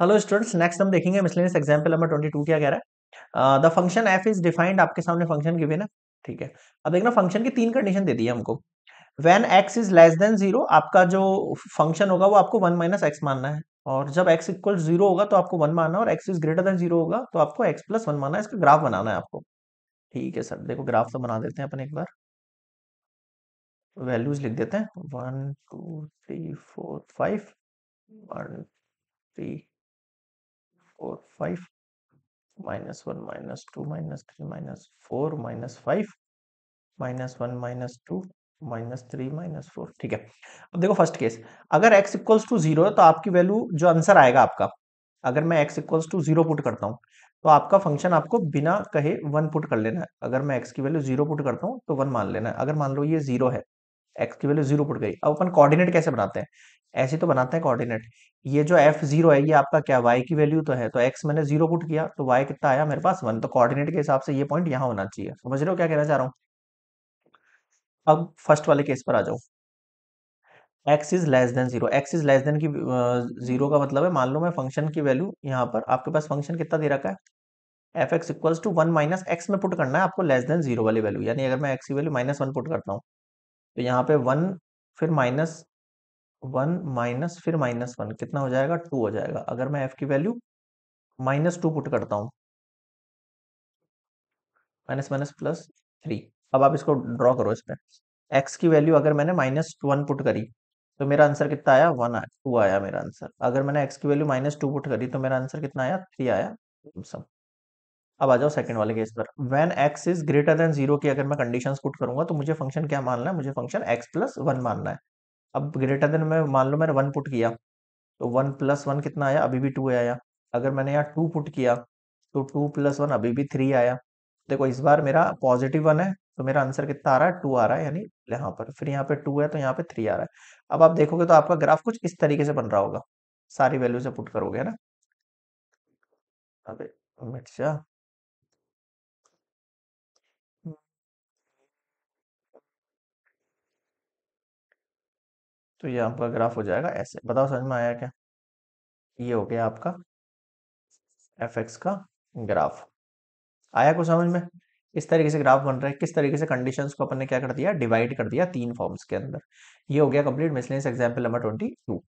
hello students next हम देखेंगे miscellaneous example number 22 क्या कह रहा है the function F is defined आपके सामने फंक्शन गिवन ना ठीक है अब देखना फंक्शन की तीन कंडीशन दे दी है हमको when X is less than zero आपका जो फंक्शन होगा वो आपको वन माइनस एक्स मानना है और जब एक्स इक्वल जीरो होगा तो आपको वन मानना है और X is greater than zero होगा तो आपको एक्स प्लस मानना है इसका ग्राफ बनाना है आपको ठीक है सर देखो ग्राफ तो बना देते हैं अपन एक बार वैल्यूज लिख देते हैं one two three four five one three five minus one minus two minus three minus four minus five minus one minus two minus three minus four ठीक है अब देखो फर्स्ट केस अगर एक्स इक्वल्स टू जीरो है तो आपकी value जो answer आएगा आपका अगर मैं X equals to zero put करता हूँ तो आपका फंक्शन आपको बिना कहे वन पुट कर लेना है अगर मैं एक्स की वैल्यू जीरो पुट करता हूँ तो वन मान लेना है अगर मान लो ये जीरो है एक्स की वैल्यू जीरो पुट गई अब अपन कोऑर्डिनेट कैसे बनाते हैं ऐसे तो बनाते हैं कोऑर्डिनेट ये जो एफ जीरो है ये आपका क्या वाई की वैल्यू तो है तो एक्स मैंने जीरो पुट किया तो वाई कितना आया मेरे पास वन तो कोऑर्डिनेट के हिसाब से ये पॉइंट यहां होना चाहिए समझ रहे हो क्या कहना चाह रहा हूं अब फर्स्ट वाले केस पर आ जाओ X is less than zero X is less than की जीरो का मतलब है मान लो मैं फंक्शन की वैल्यू यहाँ पर आपके पास फंक्शन कितना दे रखा है F X equals to one minus X में पुट करना है आपको लेस देन जीरो वाली वैल्यू यानी अगर मैं एक्स की वैल्यू माइनस वन पुट करता हूँ तो यहाँ पे वन फिर माइनस वन माइनस फिर माइनस वन कितना हो जाएगा टू हो जाएगा अगर मैं एफ की वैल्यू माइनस टू पुट करता हूं माइनस माइनस प्लस थ्री अब आप इसको ड्रॉ करो इस पर एक्स की वैल्यू अगर मैंने माइनस वन पुट करी तो मेरा आंसर कितना आया वन आया टू आया मेरा आंसर अगर मैंने एक्स की वैल्यू माइनस टू पुट करी तो मेरा आंसर कितना आया थ्री आया सब अब आ जाओ सेकंड वाले केस पर when X is greater than zero की अगर मैं कंडीशंस पुट करूंगा तो मुझे फंक्शन क्या मानना है मुझे फंक्शन एक्स प्लस वन मानना है अब ग्रेटर देन में मान लो मैंने वन पुट किया तो वन प्लस वन कितना आया अभी भी टू आया अगर मैंने यहाँ टू पुट किया तो टू प्लस वन अभी भी थ्री आया देखो इस बार मेरा पॉजिटिव वन है तो मेरा आंसर कितना आ रहा है टू आ रहा है यानी यहाँ पर फिर यहाँ पे टू है तो यहाँ पे थ्री आ रहा है अब आप देखोगे तो आपका ग्राफ कुछ इस तरीके से बन रहा होगा सारी वैल्यू से पुट करोगे ना अबे मिट्टा तो ये आपका ग्राफ हो जाएगा ऐसे बताओ समझ में आया क्या ये हो गया आपका एफ एक्स का ग्राफ आया को समझ में इस तरीके से ग्राफ बन रहा है किस तरीके से कंडीशन को अपन ने क्या कर दिया डिवाइड कर दिया तीन फॉर्म्स के अंदर ये हो गया complete miscellaneous example number twenty to